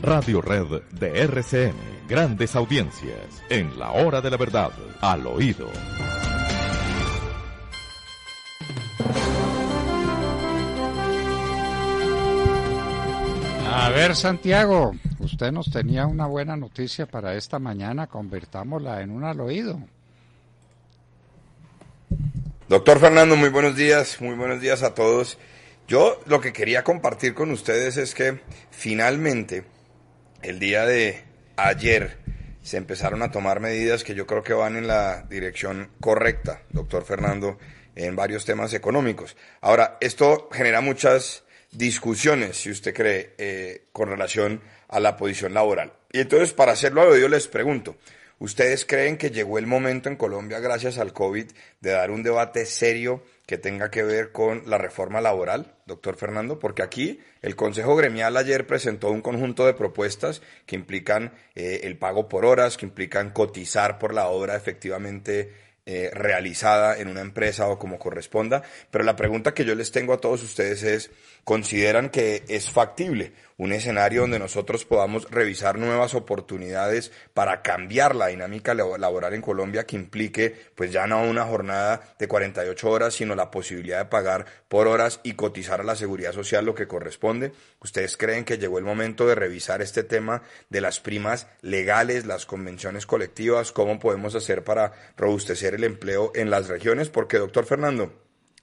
Radio Red de RCN. Grandes audiencias. En la hora de la verdad. Al oído. A ver, Santiago, usted nos tenía una buena noticia para esta mañana. Convertámosla en un al oído. Doctor Fernando, muy buenos días, muy buenos días a todos. Yo lo que quería compartir con ustedes es que finalmente el día de ayer se empezaron a tomar medidas que yo creo que van en la dirección correcta, doctor Fernando, en varios temas económicos. Ahora, esto genera muchas discusiones, si usted cree, eh, con relación a la posición laboral. Y entonces, para hacerlo, yo les pregunto, ¿Ustedes creen que llegó el momento en Colombia, gracias al COVID, de dar un debate serio que tenga que ver con la reforma laboral, doctor Fernando? Porque aquí el Consejo Gremial ayer presentó un conjunto de propuestas que implican eh, el pago por horas, que implican cotizar por la obra efectivamente eh, realizada en una empresa o como corresponda. Pero la pregunta que yo les tengo a todos ustedes es, ¿consideran que es factible un escenario donde nosotros podamos revisar nuevas oportunidades para cambiar la dinámica laboral en Colombia que implique pues ya no una jornada de 48 horas, sino la posibilidad de pagar por horas y cotizar a la seguridad social lo que corresponde. ¿Ustedes creen que llegó el momento de revisar este tema de las primas legales, las convenciones colectivas, cómo podemos hacer para robustecer el empleo en las regiones? Porque, doctor Fernando,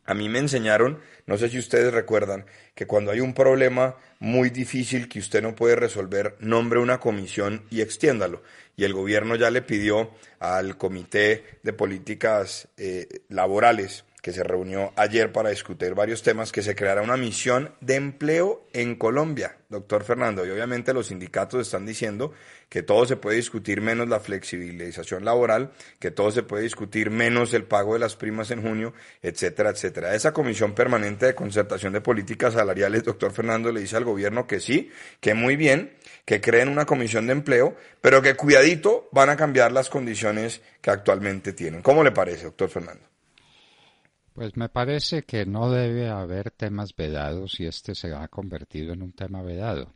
a mí me enseñaron, no sé si ustedes recuerdan, que cuando hay un problema muy difícil que usted no puede resolver, nombre una comisión y extiéndalo. Y el gobierno ya le pidió al Comité de Políticas eh, Laborales que se reunió ayer para discutir varios temas, que se creará una misión de empleo en Colombia, doctor Fernando. Y obviamente los sindicatos están diciendo que todo se puede discutir menos la flexibilización laboral, que todo se puede discutir menos el pago de las primas en junio, etcétera, etcétera. Esa comisión permanente de concertación de políticas salariales, doctor Fernando, le dice al gobierno que sí, que muy bien, que creen una comisión de empleo, pero que cuidadito van a cambiar las condiciones que actualmente tienen. ¿Cómo le parece, doctor Fernando? Pues me parece que no debe haber temas vedados y este se ha convertido en un tema vedado.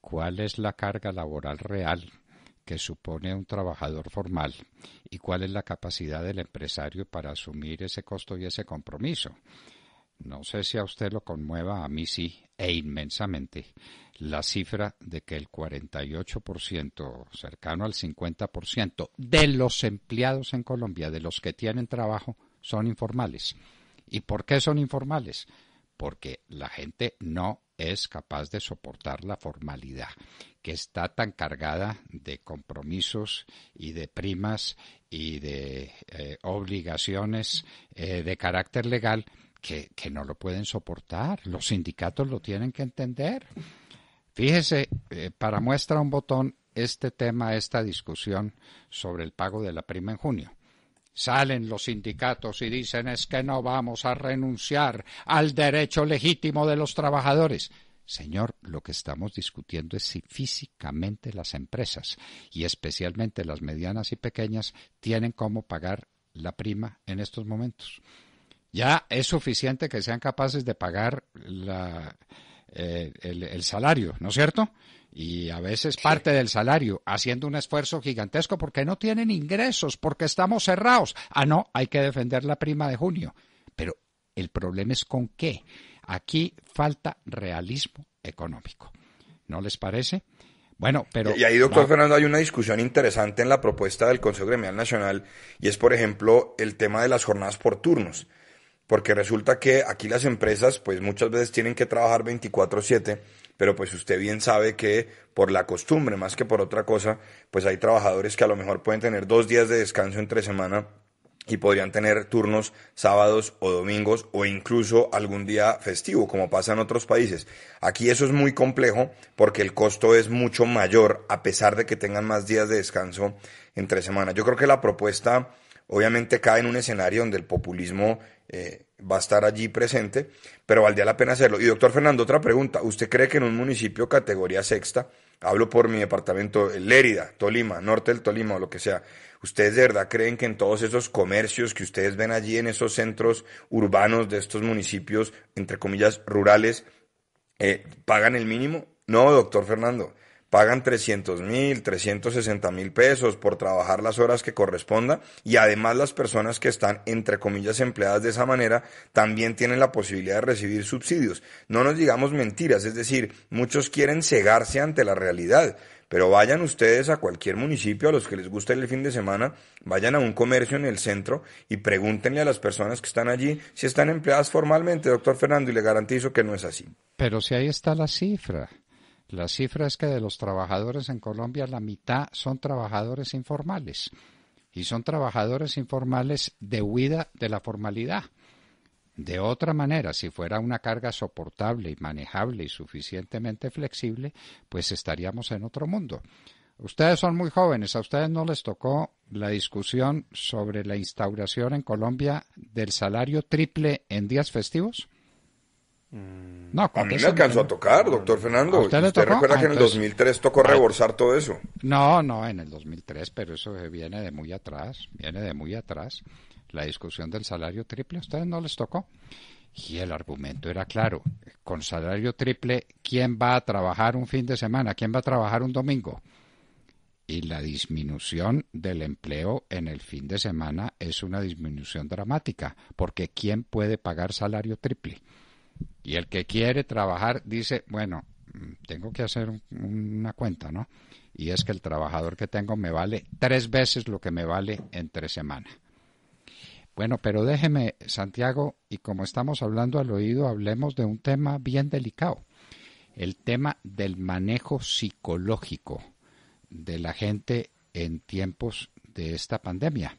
¿Cuál es la carga laboral real que supone un trabajador formal y cuál es la capacidad del empresario para asumir ese costo y ese compromiso? No sé si a usted lo conmueva, a mí sí, e inmensamente, la cifra de que el 48%, cercano al 50%, de los empleados en Colombia, de los que tienen trabajo, son informales. ¿Y por qué son informales? Porque la gente no es capaz de soportar la formalidad, que está tan cargada de compromisos y de primas y de eh, obligaciones eh, de carácter legal que, no lo pueden soportar. Los sindicatos lo tienen que entender. Fíjese, eh, para muestra un botón, este tema, esta discusión sobre el pago de la prima en junio. Salen los sindicatos y dicen es que no vamos a renunciar al derecho legítimo de los trabajadores. Señor, lo que estamos discutiendo es si físicamente las empresas, y especialmente las medianas y pequeñas, tienen cómo pagar la prima en estos momentos. Ya es suficiente que sean capaces de pagar la, eh, el, salario, ¿no es cierto? Y a veces parte del salario, haciendo un esfuerzo gigantesco porque no tienen ingresos, porque estamos cerrados. Ah, no, hay que defender la prima de junio. Pero el problema es con qué. Aquí falta realismo económico. ¿No les parece? Bueno, pero. Y ahí, doctor Fernando, hay una discusión interesante en la propuesta del Consejo Gremial Nacional y es, por ejemplo, el tema de las jornadas por turnos porque resulta que aquí las empresas pues muchas veces tienen que trabajar 24/7, pero pues usted bien sabe que por la costumbre más que por otra cosa, pues hay trabajadores que a lo mejor pueden tener dos días de descanso entre semana y podrían tener turnos sábados o domingos o incluso algún día festivo, como pasa en otros países. Aquí eso es muy complejo porque el costo es mucho mayor a pesar de que tengan más días de descanso entre semana. Yo creo que la propuesta obviamente cae en un escenario donde el populismo eh, va a estar allí presente, pero valdría la pena hacerlo. Y doctor Fernando, otra pregunta. ¿Usted cree que en un municipio categoría sexta, hablo por mi departamento, Lérida, Tolima, norte del Tolima o lo que sea, ¿ustedes de verdad creen que en todos esos comercios que ustedes ven allí, en esos centros urbanos de estos municipios, entre comillas, rurales, eh, pagan el mínimo? No, doctor Fernando pagan 300 mil, 360 mil pesos por trabajar las horas que corresponda y además las personas que están entre comillas empleadas de esa manera también tienen la posibilidad de recibir subsidios. No nos digamos mentiras, es decir, muchos quieren cegarse ante la realidad. Pero vayan ustedes a cualquier municipio, a los que les guste el fin de semana, vayan a un comercio en el centro y pregúntenle a las personas que están allí si están empleadas formalmente, doctor Fernando, y le garantizo que no es así. Pero si ahí está la cifra. La cifra es que de los trabajadores en Colombia la mitad son trabajadores informales y son trabajadores informales de huida de la formalidad. De otra manera, si fuera una carga soportable y manejable y suficientemente flexible, pues estaríamos en otro mundo. Ustedes son muy jóvenes, a ustedes no les tocó la discusión sobre la instauración en Colombia del salario triple en días festivos. Mm. No, a mí me alcanzó a tocar, doctor Fernando. ¿Usted, recuerda que en el 2003 tocó reborsar todo eso? No, no, en el 2003, pero eso viene de muy atrás, viene de muy atrás. La discusión del salario triple, ¿a ustedes no les tocó? Y el argumento era claro, con salario triple, ¿quién va a trabajar un fin de semana? ¿Quién va a trabajar un domingo? Y la disminución del empleo en el fin de semana es una disminución dramática, porque ¿quién puede pagar salario triple? Y el que quiere trabajar dice, bueno, mm, tengo que hacer una cuenta, ¿no? Y es que el trabajador que tengo me vale tres veces lo que me vale entre semana. Bueno, pero déjeme, Santiago, y como estamos hablando al oído, hablemos de un tema bien delicado, el tema del manejo psicológico de la gente en tiempos de esta pandemia,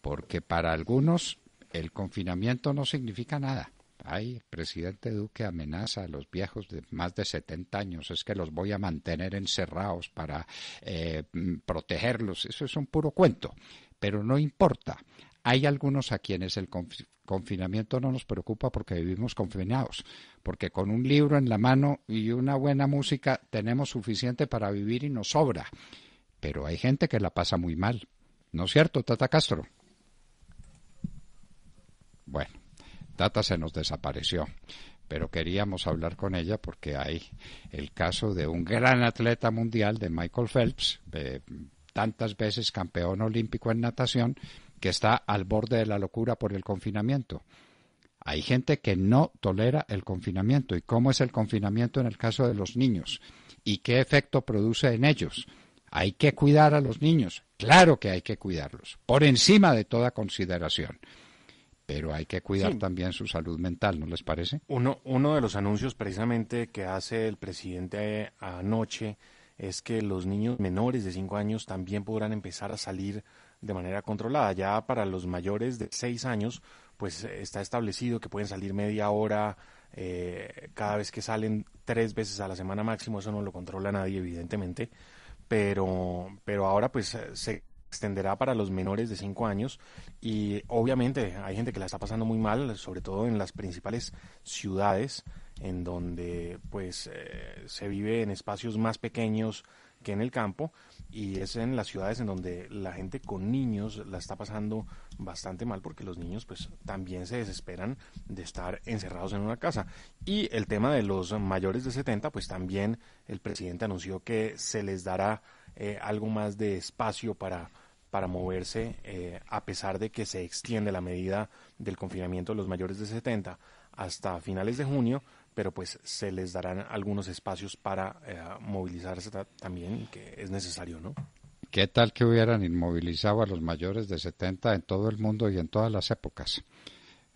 porque para algunos el confinamiento no significa nada Ay, presidente Duque amenaza a los viejos de más de 70 años, es que los voy a mantener encerrados para eh, mm, protegerlos. Eso es un puro cuento, pero no importa. Hay algunos a quienes el confinamiento no nos preocupa porque vivimos confinados, porque con un libro en la mano y una buena música tenemos suficiente para vivir y nos sobra. Pero hay gente que la pasa muy mal. ¿No es cierto, Tata Castro? Bueno data se nos desapareció, pero queríamos hablar con ella porque hay el caso de un gran atleta mundial de Michael Phelps, tantas veces campeón olímpico en natación, que está al borde de la locura por el confinamiento. Hay gente que no tolera el confinamiento. ¿Y cómo es el confinamiento en el caso de los niños? ¿Y qué efecto produce en ellos? Hay que cuidar a los niños. Claro que hay que cuidarlos, por encima de toda consideración pero hay que cuidar también su salud mental, ¿no les parece? Uno, uno de los anuncios precisamente que hace el presidente anoche es que los niños menores de 5 años también podrán empezar a salir de manera controlada. Ya para los mayores de 6 años, pues eh, está establecido que pueden salir media hora eh, cada vez que salen tres veces a la semana máximo. Eso no lo controla nadie, evidentemente. Pero, pero ahora pues eh, se extenderá para los menores de 5 años y obviamente hay gente que la está pasando muy mal, sobre todo en las principales ciudades en donde pues eh, se vive en espacios más pequeños que en el campo y es en las ciudades en donde la gente con niños la está pasando bastante mal porque los niños pues también se desesperan de estar encerrados en una casa y el tema de los mayores de 70 pues también el presidente anunció que se les dará eh, algo más de espacio para para moverse, eh, a pesar de que se extiende la medida del confinamiento de los mayores de 70 hasta finales de junio, pero pues se les darán algunos espacios para eh, movilizarse también, que es necesario, ¿no? ¿Qué tal que hubieran inmovilizado a los mayores de 70 en todo el mundo y en todas las épocas?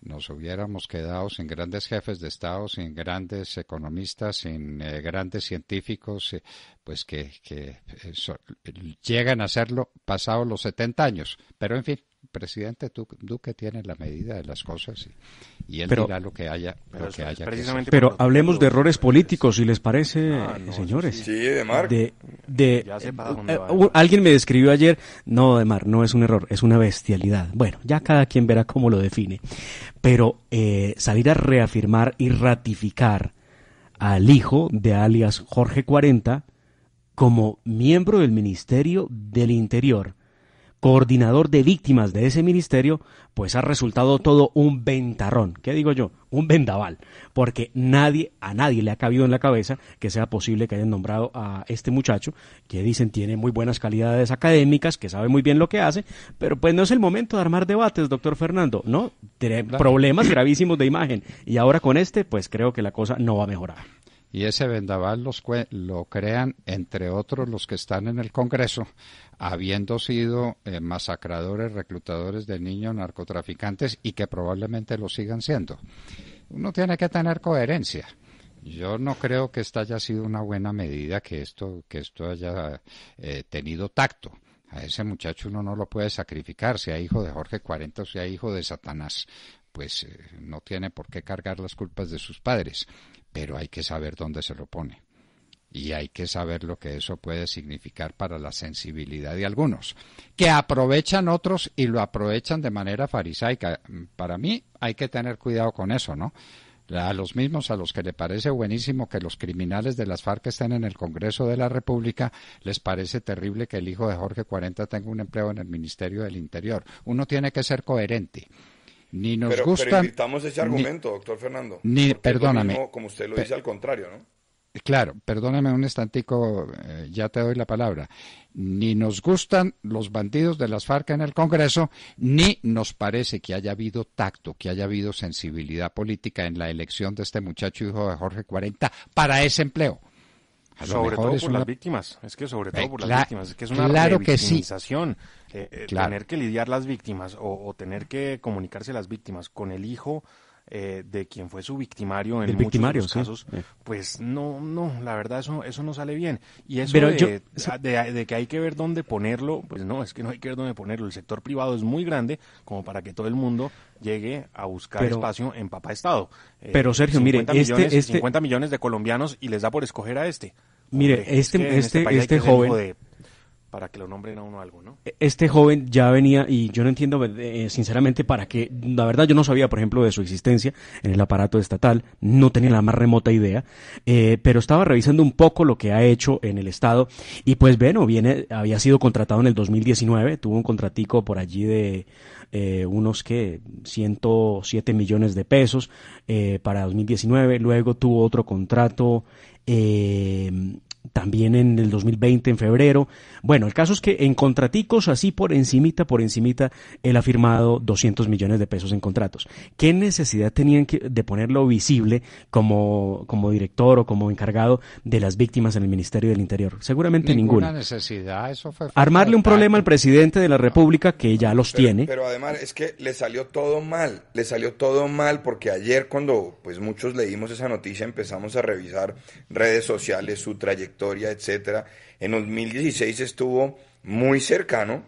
nos hubiéramos quedado sin grandes jefes de Estado, sin grandes economistas, sin eh, grandes científicos, eh, pues que, eh, llegan a serlo pasados los 70 años. Pero en fin, presidente Duque tiene la medida de las cosas y, él pero, dirá lo que haya. que pero hablemos de errores políticos, si les parece, ah, eh, señores. Sí, de Mar. De, eh, eh, alguien me describió ayer, no, de Mar, no es un error, es una bestialidad. Bueno, ya cada quien verá cómo lo define. Pero salir a reafirmar y ratificar al hijo de alias Jorge 40 como miembro del Ministerio del Interior coordinador de víctimas de ese ministerio, pues ha resultado todo un ventarrón. ¿Qué digo yo? Un vendaval. Porque nadie, a nadie le ha cabido en la cabeza que sea posible que hayan nombrado a este muchacho, que dicen tiene muy buenas calidades académicas, que sabe muy bien lo que hace, pero pues no es el momento de armar debates, doctor Fernando, ¿no? problemas gravísimos de imagen. Y ahora con este, pues creo que la cosa no va a mejorar y ese vendaval los lo crean, entre otros, los que están en el Congreso, habiendo sido eh, masacradores, reclutadores de niños, narcotraficantes y que probablemente lo sigan siendo. Uno tiene que tener coherencia. Yo no creo que esta haya sido una buena medida, que esto, que esto haya eh, tenido tacto. A ese muchacho uno no lo puede sacrificar, sea hijo de Jorge 40 o sea hijo de Satanás pues eh, no tiene por qué cargar las culpas de sus padres, pero hay que saber dónde se lo pone. Y hay que saber lo que eso puede significar para la sensibilidad de algunos, que aprovechan otros y lo aprovechan de manera farisaica. Para mí hay que tener cuidado con eso, ¿no? a los mismos a los que le parece buenísimo que los criminales de las FARC estén en el Congreso de la República, les parece terrible que el hijo de Jorge 40 tenga un empleo en el Ministerio del Interior. Uno tiene que ser coherente ni nos gustan. Pero ese argumento, doctor Fernando. Ni, perdóname. como usted lo dice al contrario, ¿no? Claro, perdóname un instantico, eh, ya te doy la palabra. Ni nos gustan los bandidos de las FARC en el Congreso, ni nos parece que haya habido tacto, que haya habido sensibilidad política en la elección de este muchacho hijo de Jorge Cuarenta para ese empleo sobre todo por las víctimas, es que sobre todo eh, por las víctimas, es que es una eh, eh, claro Tener que lidiar las víctimas o, o, tener que comunicarse las víctimas con el hijo eh, de quien fue su victimario en muchos casos, eh. pues no, no, la verdad eso, eso no sale bien. Y eso, de, que hay que ver dónde ponerlo, pues no, es que no hay que ver dónde ponerlo. El sector privado es muy grande como para que todo el mundo llegue a buscar espacio en Papa Estado. Eh, pero Sergio, mire, este, 50 este millones de colombianos y les da por escoger a este. Mire, este, este, este, este joven, para que lo nombren a uno algo, ¿no? E-, este joven ya venía, y yo no entiendo eh, sinceramente para qué, la verdad yo no sabía, por ejemplo, de su existencia en el aparato estatal, no tenía la más remota idea, eh, pero estaba revisando un poco lo que ha hecho en el Estado, y pues bueno, viene, había sido contratado en el 2019, tuvo un contratico por allí de eh, unos que 107 millones de pesos para 2019, luego tuvo otro contrato eh, también en el 2020, en febrero. Bueno, el caso es que en contraticos, así por encimita, por encimita, él ha firmado 200 millones de pesos en contratos. ¿Qué necesidad tenían de ponerlo visible como, como director o como encargado de las víctimas en el Ministerio del Interior? Seguramente ninguna. necesidad, Armarle un problema al presidente de la República, que ya los tiene. Pero además es que le salió todo mal, le salió todo mal porque ayer cuando pues muchos leímos esa noticia empezamos a revisar redes sociales, su trayectoria, etcétera. En 2016 estuvo muy cercano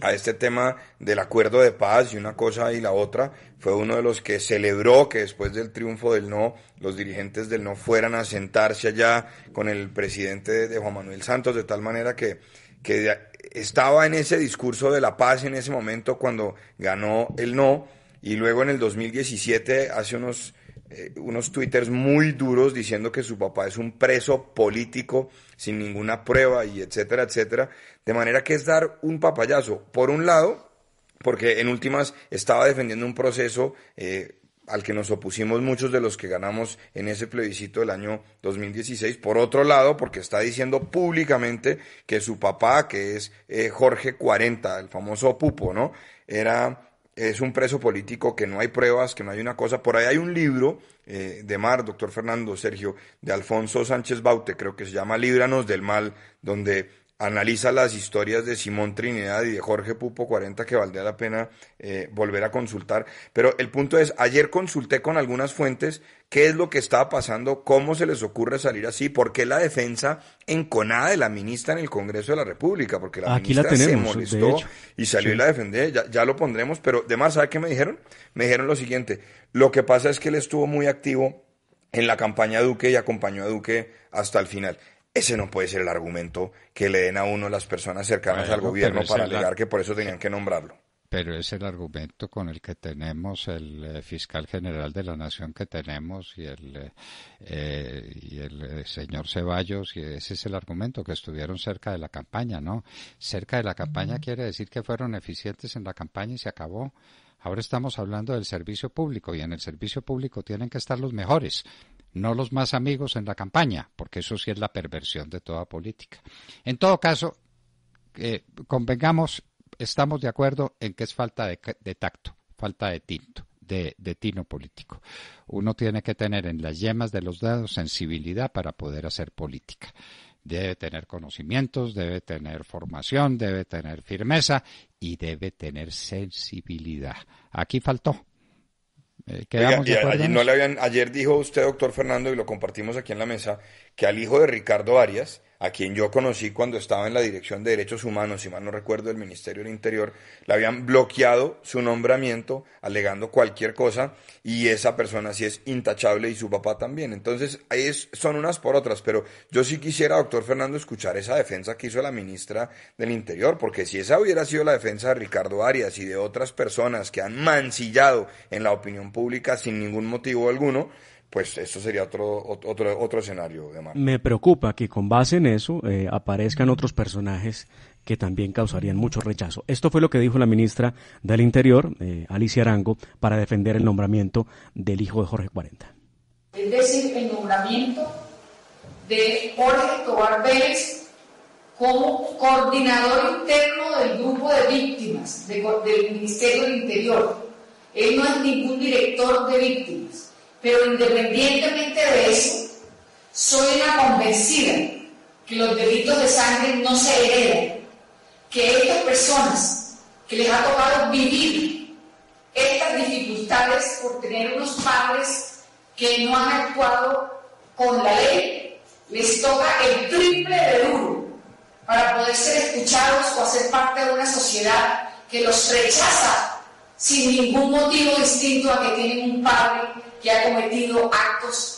a este tema del acuerdo de paz y una cosa y la otra. Fue uno de los que celebró que después del triunfo del no, los dirigentes del no fueran a sentarse allá con el presidente de Juan Manuel Santos, de tal manera que, que estaba en ese discurso de la paz en ese momento cuando ganó el no. Y luego en el 2017, hace unos eh, unos twitters muy duros diciendo que su papá es un preso político sin ninguna prueba y etcétera, etcétera. De manera que es dar un papayazo. Por un lado, porque en últimas estaba defendiendo un proceso eh, al que nos opusimos muchos de los que ganamos en ese plebiscito del año 2016. Por otro lado, porque está diciendo públicamente que su papá, que es eh, Jorge 40, el famoso pupo, ¿no? Era es un preso político, que no hay pruebas, que no hay una cosa. Por ahí hay un libro eh, de Mar, doctor Fernando Sergio, de Alfonso Sánchez Baute, creo que se llama Líbranos del Mal, donde analiza las historias de Simón Trinidad y de Jorge Pupo 40 que valdría la pena eh, volver a consultar. Pero el punto es, ayer consulté con algunas fuentes qué es lo que está pasando, cómo se les ocurre salir así, por qué la defensa enconada de la ministra en el Congreso de la República, porque la ministra se molestó y salió y la defendió, ya, lo pondremos, pero además, ¿sabe qué me dijeron? Me dijeron lo siguiente, lo que pasa es que él estuvo muy activo en la campaña Duque y acompañó a Duque hasta el final. Ese no puede ser el argumento que le den a uno las personas cercanas al gobierno para alegar que por eso tenían que nombrarlo pero es el argumento con el que tenemos el eh, fiscal general de la nación que tenemos y el eh, eh, y el señor Ceballos y ese es el argumento que estuvieron cerca de la campaña, ¿no? Cerca de la campaña quiere decir que fueron eficientes en la campaña y se acabó. Ahora estamos hablando del servicio público y en el servicio público tienen que estar los mejores, no los más amigos en la campaña, porque eso sí es la perversión de toda política. En todo caso, eh, convengamos estamos de acuerdo en que es falta de, tacto, falta de tinto. De, tino político. Uno tiene que tener en las yemas de los dedos sensibilidad para poder hacer política. Debe tener conocimientos, debe tener formación, debe tener firmeza y debe tener sensibilidad. Aquí faltó. Eh, no le habían, ayer dijo usted, doctor Fernando, y lo compartimos aquí en la mesa, que al hijo de Ricardo Arias a quien yo conocí cuando estaba en la Dirección de Derechos Humanos, si mal no recuerdo, del Ministerio del Interior, le habían bloqueado su nombramiento alegando cualquier cosa y esa persona sí es intachable y su papá también. Entonces, es, son unas por otras, pero yo sí quisiera, doctor Fernando, escuchar esa defensa que hizo la ministra del Interior, porque si esa hubiera sido la defensa de Ricardo Arias y de otras personas que han mancillado en la opinión pública sin ningún motivo alguno, pues esto sería otro, otro, otro escenario de Me preocupa que con base en eso eh, aparezcan otros personajes que también causarían mucho rechazo. Esto fue lo que dijo la ministra del Interior, eh, Alicia Arango, para defender el nombramiento del hijo de Jorge 40. Es decir, el nombramiento de Jorge Tobar Vélez como coordinador interno del grupo de víctimas del Ministerio del Interior. Él no es ningún director de víctimas. Pero independientemente de eso, soy una convencida que los delitos de sangre no se heredan, que estas personas que les ha tocado vivir estas dificultades por tener unos padres que no han actuado con la ley, les toca el triple de duro para poder ser escuchados o hacer parte de una sociedad que los rechaza sin ningún motivo distinto a que tienen un padre que ha cometido actos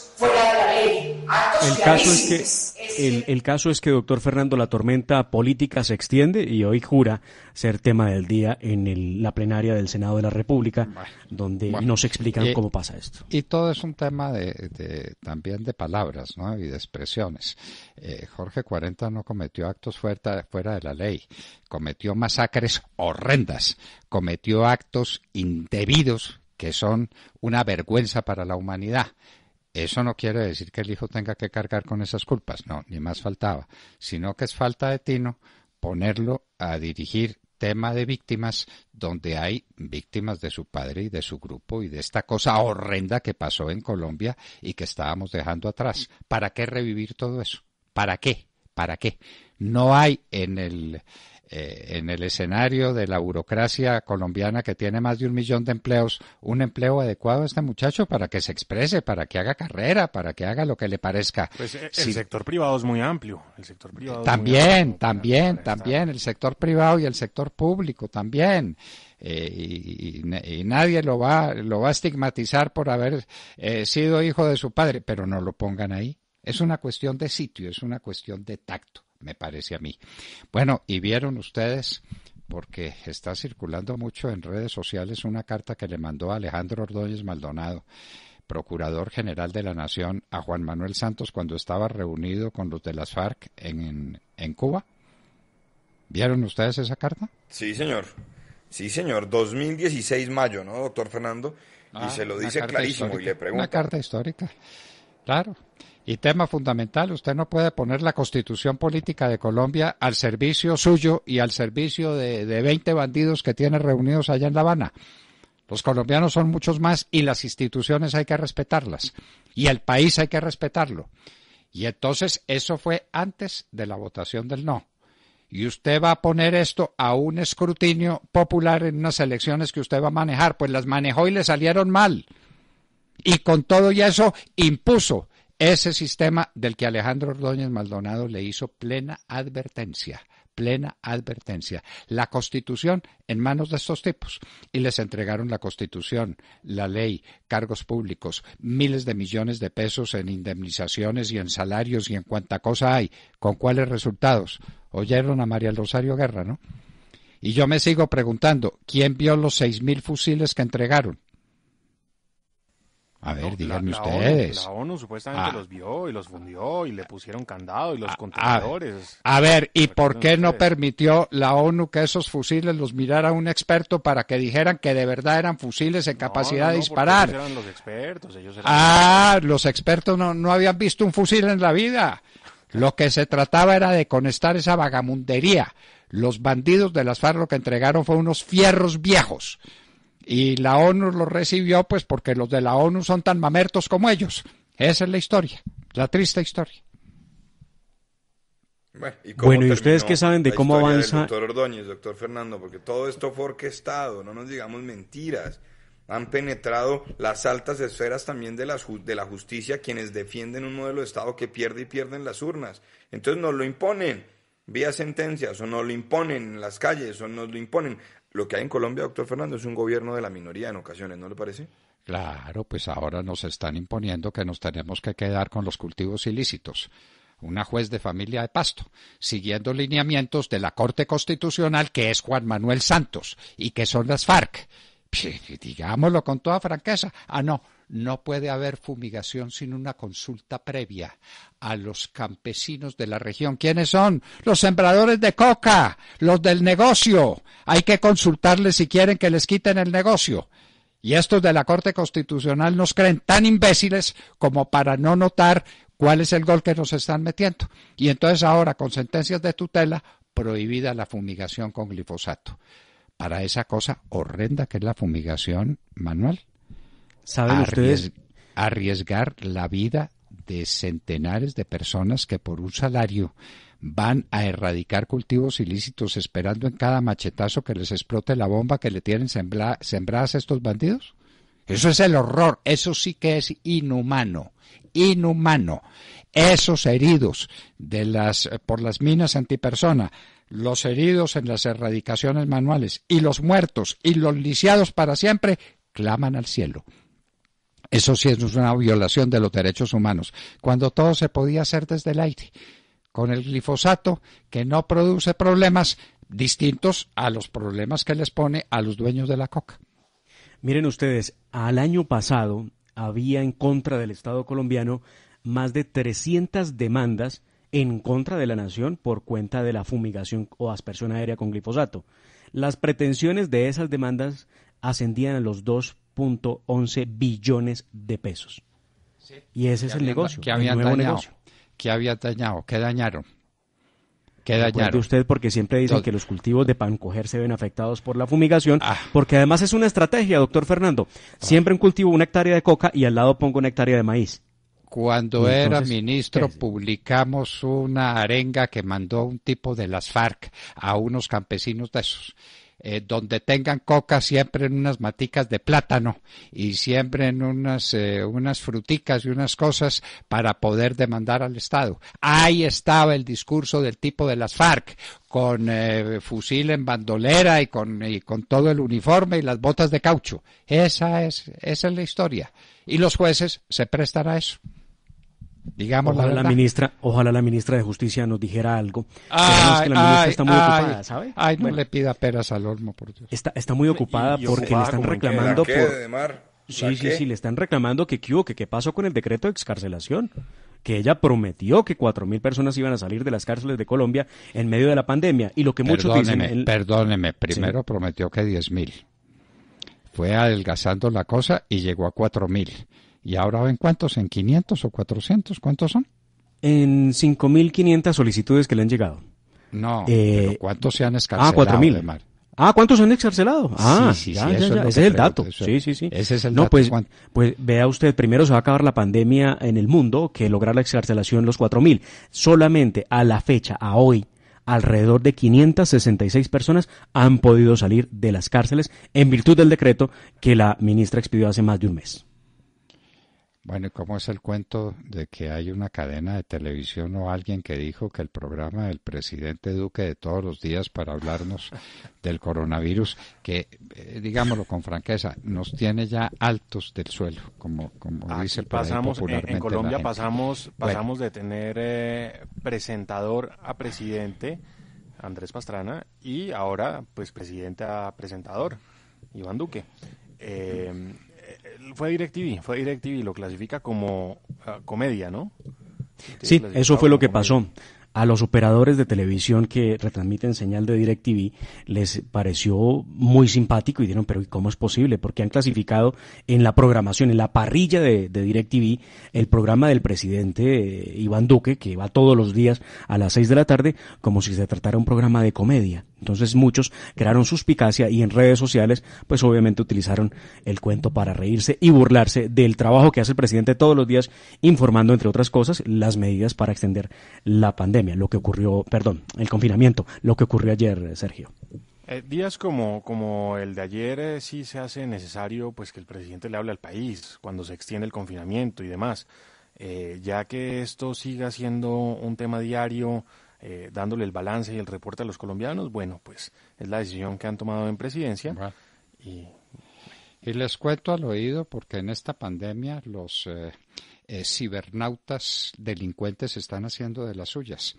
el caso es que el, caso es que doctor Fernando la tormenta política se extiende y hoy jura ser tema del día en la plenaria del Senado de la República, donde nos explican eh, cómo pasa esto. Y todo es un tema de, también de palabras, ¿no? Y de expresiones. Eh, Jorge Cuarenta no cometió actos fuera de la ley, cometió masacres horrendas, cometió actos indebidos que son una vergüenza para la humanidad. Eso no quiere decir que el hijo tenga que cargar con esas culpas, no, ni más faltaba, sino que es falta de tino ponerlo a dirigir tema de víctimas donde hay víctimas de su padre y de su grupo y de esta cosa horrenda que pasó en Colombia y que estábamos dejando atrás. ¿Para qué revivir todo eso? ¿Para qué? ¿Para qué? No hay en el eh, en el escenario de la burocracia colombiana que tiene más de un millón de empleos, un empleo adecuado a este muchacho para que se exprese, para que haga carrera, para que haga lo que le parezca. Pues eh, el, sector privado es muy amplio. El sector privado también, también, también. El sector privado y el sector público también. Eh, y, nadie lo va, lo va a estigmatizar por haber sido hijo de su padre, pero no lo pongan ahí. Es una cuestión de sitio, es una cuestión de tacto me parece a mí. Bueno, y vieron ustedes, porque está circulando mucho en redes sociales una carta que le mandó Alejandro Ordóñez Maldonado, procurador general de la Nación, a Juan Manuel Santos cuando estaba reunido con los de las FARC en, en Cuba. ¿Vieron ustedes esa carta? Sí, señor. Sí, señor, 2016 mayo, ¿no, doctor Fernando? y ah, se lo dice clarísimo y le pregunta. Una carta histórica, claro. Y tema fundamental, usted no puede poner la constitución política de Colombia al servicio suyo y al servicio de, de 20 bandidos que tiene reunidos allá en La Habana. Los colombianos son muchos más y las instituciones hay que respetarlas. Y el país hay que respetarlo. Y entonces eso fue antes de la votación del no. Y usted va a poner esto a un escrutinio popular en unas elecciones que usted va a manejar. Pues las manejó y le salieron mal. Y con todo y eso impuso ese sistema del que Alejandro Ordóñez Maldonado le hizo plena advertencia, plena advertencia. La constitución en manos de estos tipos. Y les entregaron la constitución, la ley, cargos públicos, miles de millones de pesos en indemnizaciones y en salarios y en cuanta cosa hay. ¿Con cuáles resultados? Oyeron a María Rosario Guerra, ¿no? Y yo me sigo preguntando, ¿quién vio los seis mil fusiles que entregaron? A ver, díganme ustedes. la ONU supuestamente ah. los vio y los fundió y le pusieron candado y los ah, ah, contenedores. A, ver, ¿y por qué no permitió la ONU que esos fusiles los mirara un experto para que dijeran que de verdad eran fusiles en capacidad de disparar? los expertos, ah, los, expertos no, no habían visto un fusil en la vida. Lo que se trataba era de conectar esa vagamundería. Los bandidos de las FARC lo que entregaron fue unos fierros viejos y la ONU los recibió pues porque los de la ONU son tan mamertos como ellos. Esa es la historia, la triste historia. Bueno, ¿y, ustedes qué saben de cómo avanza? doctor Ordóñez, doctor Fernando, porque todo esto fue orquestado, no nos digamos mentiras. Han penetrado las altas esferas también de la, de la justicia, quienes defienden un modelo de Estado que pierde y pierden las urnas. Entonces nos lo imponen vía sentencias, o nos lo imponen en las calles, o nos lo imponen lo que hay en Colombia, doctor Fernando, es un gobierno de la minoría en ocasiones, ¿no le parece? Claro, pues ahora nos están imponiendo que nos tenemos que quedar con los cultivos ilícitos. Una juez de familia de Pasto, siguiendo lineamientos de la Corte Constitucional que es Juan Manuel Santos y que son las FARC. Digámoslo con toda franqueza. Ah, no, no puede haber fumigación sin una consulta previa a los campesinos de la región. ¿Quiénes son? Los sembradores de coca, los del negocio. Hay que consultarles si quieren que les quiten el negocio. Y estos de la Corte Constitucional nos creen tan imbéciles como para no notar cuál es el gol que nos están metiendo. Y entonces ahora, con sentencias de tutela, prohibida la fumigación con glifosato. Para esa cosa horrenda que es la fumigación manual. Arriesgar la vida de centenares de personas que por un salario van a erradicar cultivos ilícitos esperando en cada machetazo que les explote la bomba que le tienen sembradas a estos bandidos? Eso es el horror, eso sí que es inhumano, inhumano. Esos heridos de las, por las minas antipersona, los heridos en las erradicaciones manuales y los muertos y los lisiados para siempre claman al cielo. Eso sí es una violación de los derechos humanos, cuando todo se podía hacer desde el aire, con el glifosato que no produce problemas distintos a los problemas que les pone a los dueños de la coca. Miren ustedes, al año pasado había en contra del Estado colombiano más de 300 demandas en contra de la nación por cuenta de la fumigación o aspersión aérea con glifosato. Las pretensiones de esas demandas ascendían a los 2 11 billones de pesos. Y ese es el negocio, que había dañado, ¿Qué había dañado? ¿Qué dañaron? ¿Qué dañaron? Pues, usted porque siempre dicen que los cultivos de pancoger se ven afectados por la fumigación, ah. porque además es una estrategia, doctor Fernando. Ah. Siempre un cultivo una hectárea de coca y al lado pongo una hectárea de maíz. Cuando era ministro publicamos una arenga que mandó un tipo de las FARC a unos campesinos de esos eh, donde tengan coca siempre en unas maticas de plátano y siempre en unas, eh, unas fruticas y unas cosas para poder demandar al Estado. Ahí estaba el discurso del tipo de las FARC, con eh, fusil en bandolera y con, con todo el uniforme y las botas de caucho. Esa es, esa es la historia. Y los jueces se prestan a eso. Digamos ojalá la, ministra, ojalá la ministra de Justicia nos dijera algo. la ministra está muy ocupada, Ay, no le pida peras al olmo, por Dios. Está, está muy ocupada porque le están reclamando que por. sí, sí, sí, le están reclamando que qué qué pasó con el decreto de excarcelación que ella prometió que cuatro mil personas iban a salir de las cárceles de Colombia en medio de la pandemia. Y lo que muchos dicen... Perdóneme, primero prometió que diez mil Fue adelgazando la cosa y llegó a cuatro 4.000. ¿Y ahora en cuántos? ¿En 500 o 400? ¿Cuántos son? En 5.500 solicitudes que le han llegado. No, eh, pero ¿cuántos se han ah, escarcelado? Ah, 4.000. Ah, ¿cuántos han excarcelado? Ah, sí, sí, ese es el dato. sí, sí, sí. Ese es el dato. Pues, pues vea usted, primero se va a acabar la pandemia en el mundo que lograr la excarcelación los 4.000. Solamente a la fecha, a hoy, alrededor de 566 personas han podido salir de las cárceles en virtud del decreto que la ministra expidió hace más de un mes. Bueno, ¿y cómo es el cuento de que hay una cadena de televisión o alguien que dijo que el programa del presidente Duque de todos los días para hablarnos del coronavirus, que, eh, digámoslo con franqueza, nos tiene ya altos del suelo, como, como dice el popularmente en, en Colombia pasamos, pasamos de tener eh, presentador a presidente, Andrés Pastrana, y ahora, pues, presidente a presentador, Iván Duque. Eh, eh, fue DirecTV, fue DirecTV, lo clasifica como ah, comedia, ¿no? Sí, eso fue lo que pasó. A los operadores de televisión que retransmiten señal de DirecTV les pareció muy simpático y dijeron, pero ¿cómo es posible? Porque han clasificado en la programación, en la parrilla de, DirecTV, el programa del presidente eh, Iván Duque, que va todos los días a las 6 de la tarde, como si se tratara un programa de comedia. Entonces muchos crearon suspicacia y en redes sociales pues obviamente utilizaron el cuento para reírse y burlarse del trabajo que hace el presidente todos los días informando entre otras cosas las medidas para extender la pandemia, lo que ocurrió, perdón, el confinamiento, lo que ocurrió ayer, Sergio. Eh, días como, como el de ayer eh, sí se hace necesario pues que el presidente le hable al país cuando se extiende el confinamiento y demás, eh, ya que esto siga siendo un tema diario eh, dándole el balance y el reporte a los colombianos, bueno, pues es la decisión que han tomado en presidencia. Y... les cuento al oído porque en esta pandemia los eh, eh, cibernautas delincuentes están haciendo de las suyas.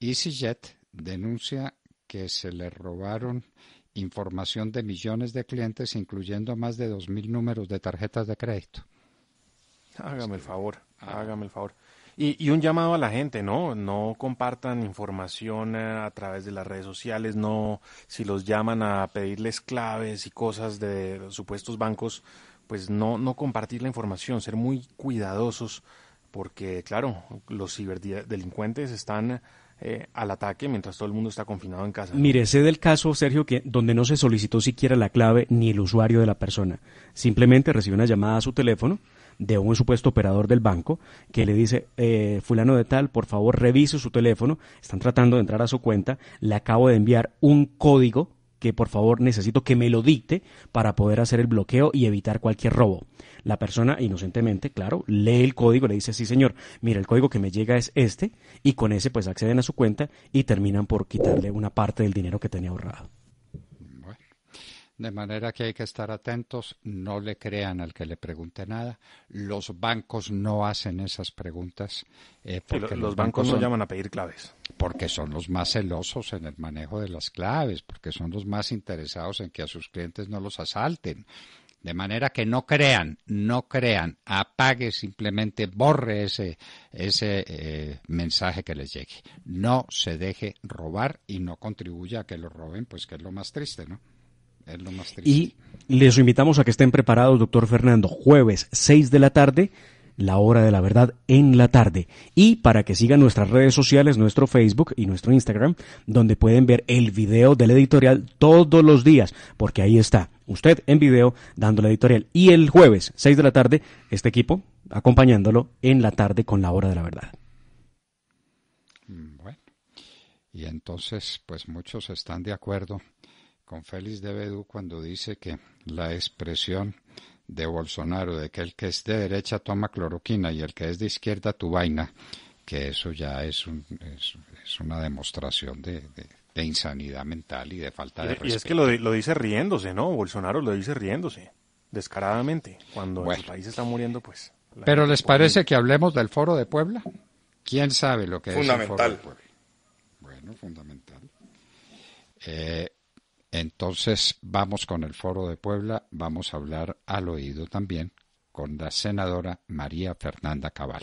EasyJet denuncia que se le robaron información de millones de clientes, incluyendo más de 2.000 números de tarjetas de crédito. Hágame el favor, ah. hágame el favor. Y, un llamado a la gente, ¿no? No compartan información eh, a través de las redes sociales, no, si los llaman a pedirles claves y cosas de supuestos bancos, pues no, no compartir la información, ser muy cuidadosos, porque claro, los ciberdelincuentes están eh, al ataque mientras todo el mundo está confinado en casa. Mire, sé del caso, Sergio, que donde no se solicitó siquiera la clave ni el usuario de la persona. Simplemente recibió una llamada a su teléfono de un supuesto operador del banco que le dice, eh, fulano de tal, por favor revise su teléfono, están tratando de entrar a su cuenta, le acabo de enviar un código que por favor necesito que me lo dicte para poder hacer el bloqueo y evitar cualquier robo. La persona inocentemente, claro, lee el código, le dice, sí señor, mira, el código que me llega es este, y con ese pues acceden a su cuenta y terminan por quitarle una parte del dinero que tenía ahorrado. De manera que hay que estar atentos, no le crean al que le pregunte nada. Los bancos no hacen esas preguntas. Eh, porque los, bancos, no llaman a pedir claves. Porque son los más celosos en el manejo de las claves, porque son los más interesados en que a sus clientes no los asalten. De manera que no crean, no crean, apague simplemente, borre ese, ese eh, mensaje que les llegue. No se deje robar y no contribuya a que lo roben, pues que es lo más triste, ¿no? Y les invitamos a que estén preparados, doctor Fernando, jueves 6 de la tarde, la hora de la verdad en la tarde. Y para que sigan nuestras redes sociales, nuestro Facebook y nuestro Instagram, donde pueden ver el video del editorial todos los días, porque ahí está usted en video dando la editorial. Y el jueves 6 de la tarde, este equipo acompañándolo en la tarde con la hora de la verdad. Mm, bueno, y entonces, pues muchos están de acuerdo con Félix de Bedú cuando dice que la expresión de Bolsonaro de que el que es de derecha toma cloroquina y el que es de izquierda tu vaina, que eso ya es, es, una demostración de, insanidad mental y de falta de respeto. Y es que lo, dice riéndose, ¿no? Bolsonaro lo dice riéndose, descaradamente, cuando el país está muriendo, pues... Pero ¿les parece que hablemos del Foro de Puebla? ¿Quién sabe lo que es el Foro de Puebla? Bueno, fundamental. Eh, entonces vamos con el Foro de Puebla, vamos a hablar al oído también con la senadora María Fernanda Cabal.